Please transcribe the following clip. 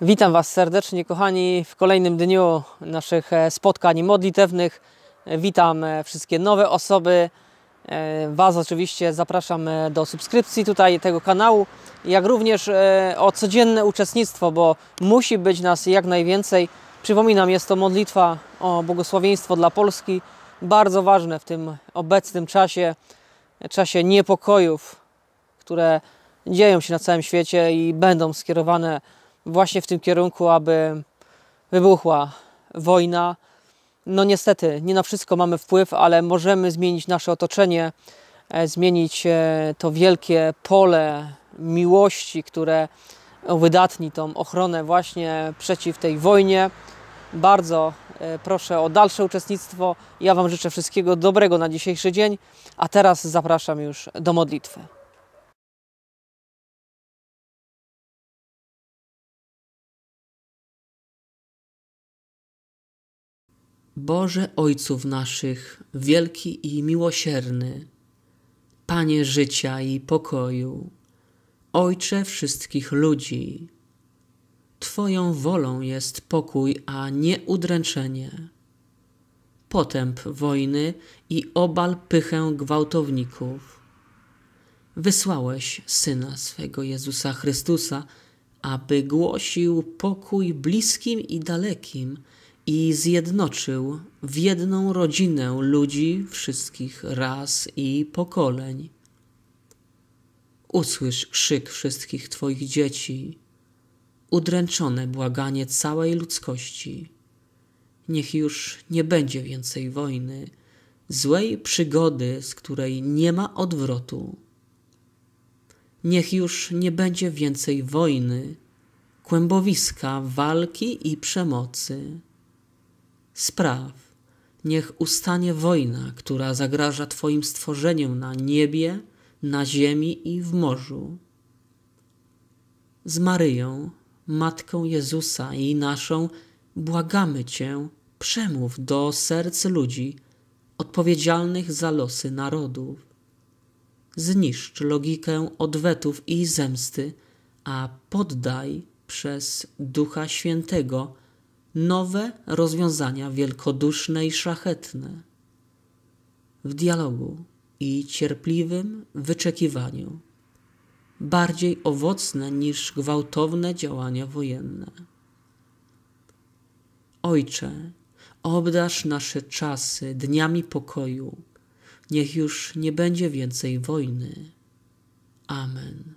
Witam Was serdecznie, kochani, w kolejnym dniu naszych e, spotkań modlitewnych. Witam e, wszystkie nowe osoby. E, was oczywiście zapraszam do subskrypcji tutaj tego kanału, jak również o codzienne uczestnictwo, bo musi być nas jak najwięcej. Przypominam, jest to modlitwa o błogosławieństwo dla Polski, bardzo ważne w tym obecnym czasie, czasie niepokojów, które dzieją się na całym świecie i będą skierowane właśnie w tym kierunku, aby wybuchła wojna. No niestety, nie na wszystko mamy wpływ, ale możemy zmienić nasze otoczenie, e, zmienić e, to wielkie pole miłości, które uwydatni tą ochronę właśnie przeciw tej wojnie. Bardzo e, proszę o dalsze uczestnictwo. Ja Wam życzę wszystkiego dobrego na dzisiejszy dzień, a teraz zapraszam już do modlitwy. Boże Ojców naszych, wielki i miłosierny, Panie życia i pokoju, Ojcze wszystkich ludzi, Twoją wolą jest pokój, a nie udręczenie, potęp wojny i obal pychę gwałtowników. Wysłałeś Syna swego Jezusa Chrystusa, aby głosił pokój bliskim i dalekim, i zjednoczył w jedną rodzinę ludzi wszystkich ras i pokoleń. Usłysz krzyk wszystkich Twoich dzieci, udręczone błaganie całej ludzkości. Niech już nie będzie więcej wojny, złej przygody, z której nie ma odwrotu. Niech już nie będzie więcej wojny, kłębowiska, walki i przemocy spraw. Niech ustanie wojna, która zagraża Twoim stworzeniom na niebie, na ziemi i w morzu. Z Maryją, Matką Jezusa i naszą, błagamy Cię, przemów do serc ludzi odpowiedzialnych za losy narodów. Zniszcz logikę odwetów i zemsty, a poddaj przez Ducha Świętego nowe rozwiązania wielkoduszne i szlachetne. W dialogu i cierpliwym wyczekiwaniu, bardziej owocne niż gwałtowne działania wojenne. Ojcze, obdarz nasze czasy dniami pokoju. Niech już nie będzie więcej wojny. Amen.